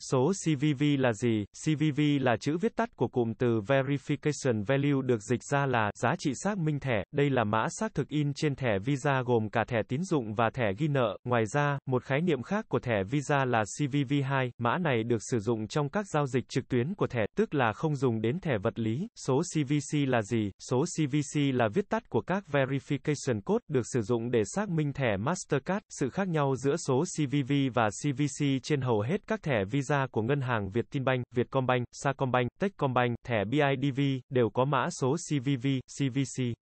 Số CVV là gì? CVV là chữ viết tắt của cụm từ Verification Value được dịch ra là giá trị xác minh thẻ. Đây là mã xác thực in trên thẻ Visa gồm cả thẻ tín dụng và thẻ ghi nợ. Ngoài ra, một khái niệm khác của thẻ Visa là CVV2. Mã này được sử dụng trong các giao dịch trực tuyến của thẻ, tức là không dùng đến thẻ vật lý. Số CVC là gì? Số CVC là viết tắt của các Verification Code được sử dụng để xác minh thẻ Mastercard. Sự khác nhau giữa số CVV và CVC trên hầu hết các thẻ Visa Visa của ngân hàng Vietinbank, Vietcombank, Sacombank, Techcombank, thẻ BIDV, đều có mã số CVV, CVC.